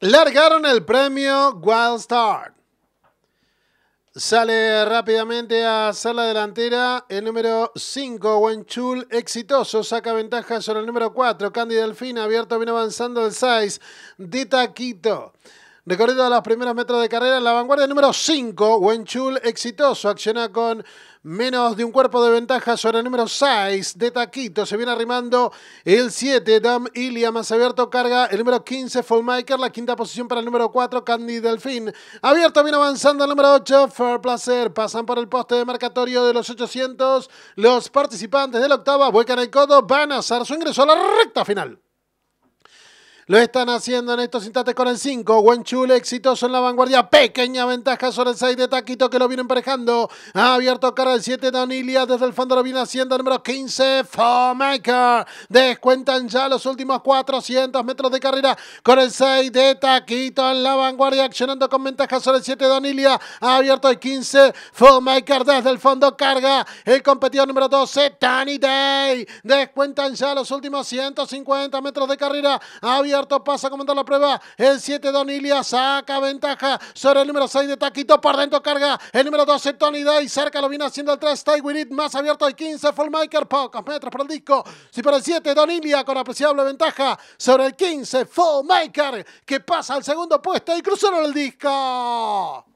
Largaron el premio Wild Star. Sale rápidamente a hacer la delantera el número 5, Wenchul, exitoso, saca ventaja sobre el número 4, Candy Delfín, abierto, viene avanzando el 6, Dita Quito. Recorrido a las primeras metros de carrera en la vanguardia número 5, Wenchul exitoso, acciona con menos de un cuerpo de ventaja sobre el número 6 de Taquito, se viene arrimando el 7, Dam Ilia, más abierto carga el número 15, Fullmaker, la quinta posición para el número 4, Candy Delfín, abierto viene avanzando el número 8, Fair Placer, pasan por el poste de marcatorio de los 800, los participantes de la octava, vuelcan el codo, van a hacer su ingreso a la recta final. Lo están haciendo en estos instantes con el 5. Wenchule exitoso en la vanguardia. Pequeña ventaja sobre el 6 de Taquito que lo viene emparejando. Ha abierto cara el 7 Danilia. Desde el fondo lo viene haciendo el número 15. Fomaker. Descuentan ya los últimos 400 metros de carrera con el 6 de Taquito en la vanguardia. Accionando con ventaja sobre el 7 Danilia. Ha abierto el 15. Fomaker desde el fondo carga. El competidor número 12. Tani Day. Descuentan ya los últimos 150 metros de carrera pasa a comentar la prueba. El 7 Donilia saca ventaja sobre el número 6 de Taquito. Por dentro carga el número 12 Tony Day. Cerca lo viene haciendo el 3 Más abierto el 15 Fullmaker. Pocos metros para el disco. Si para el 7 Donilia con apreciable ventaja sobre el 15 Fullmaker que pasa al segundo puesto y cruzaron el disco.